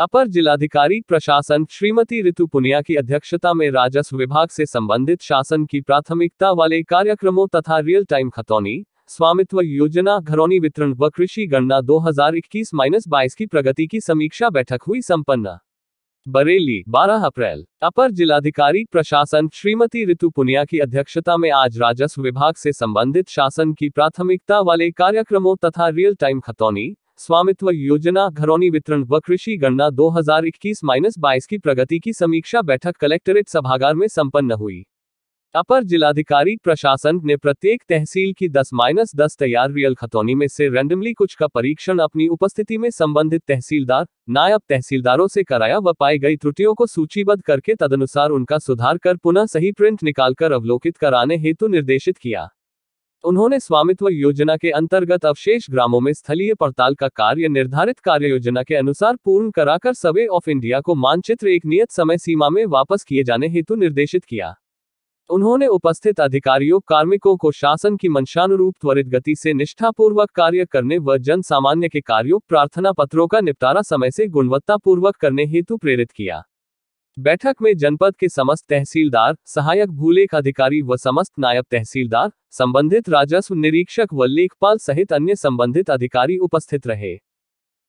अपर जिलाधिकारी प्रशासन श्रीमती ऋतु पुनिया की अध्यक्षता में राजस्व विभाग से संबंधित शासन की प्राथमिकता वाले कार्यक्रमों तथा रियल टाइम खतौनी स्वामित्व योजना घरौनी वितरण व कृषि गणना 2021-22 की प्रगति की समीक्षा बैठक हुई सम्पन्न बरेली 12 अप्रैल अपर जिलाधिकारी प्रशासन श्रीमती ऋतु पुनिया की अध्यक्षता में आज राजस्व विभाग से संबंधित शासन की प्राथमिकता वाले कार्यक्रमों तथा रियल टाइम खतौनी स्वामित्व योजना घरौनी वितरण व कृषि गणना 2021 बाईस की प्रगति की समीक्षा बैठक कलेक्ट्रेट सभागार में संपन्न हुई अपर जिलाधिकारी प्रशासन ने प्रत्येक तहसील की 10 माइनस दस तैयार रियल खतौनी में से रैंडमली कुछ का परीक्षण अपनी उपस्थिति में संबंधित तहसीलदार नायब तहसीलदारों से कराया व पाई गई त्रुटियों को सूचीबद्ध करके तदनुसार उनका सुधार कर पुनः सही प्रिंट निकालकर अवलोकित कराने हेतु निर्देशित किया उन्होंने स्वामित्व योजना के अंतर्गत अवशेष ग्रामों में स्थलीय पड़ताल का कार्य निर्धारित कार्य योजना के अनुसार पूर्ण कराकर सर्वे ऑफ इंडिया को मानचित्र एक नियत समय सीमा में वापस किए जाने हेतु निर्देशित किया उन्होंने उपस्थित अधिकारियों कार्मिकों को शासन की मंशानुरूप त्वरित गति से निष्ठापूर्वक कार्य करने व जन सामान्य के कार्यों प्रार्थना पत्रों का निपटारा समय से गुणवत्तापूर्वक करने हेतु प्रेरित किया बैठक में जनपद के समस्त तहसीलदार सहायक भूलेख अधिकारी व समस्त नायब तहसीलदार संबंधित राजस्व निरीक्षक व लेखपाल सहित अन्य संबंधित अधिकारी उपस्थित रहे